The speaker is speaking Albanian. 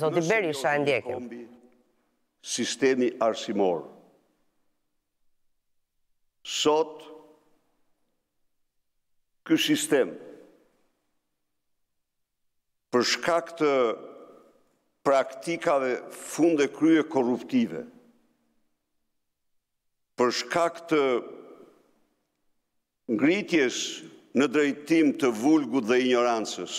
Zoti Berisha e ndjekim. Sistemi arsimor. Sot, kësë sistem, për shkak të praktikave funde krye korruptive, për shkak të ngritjes në drejtim të vulgu dhe ignorancës,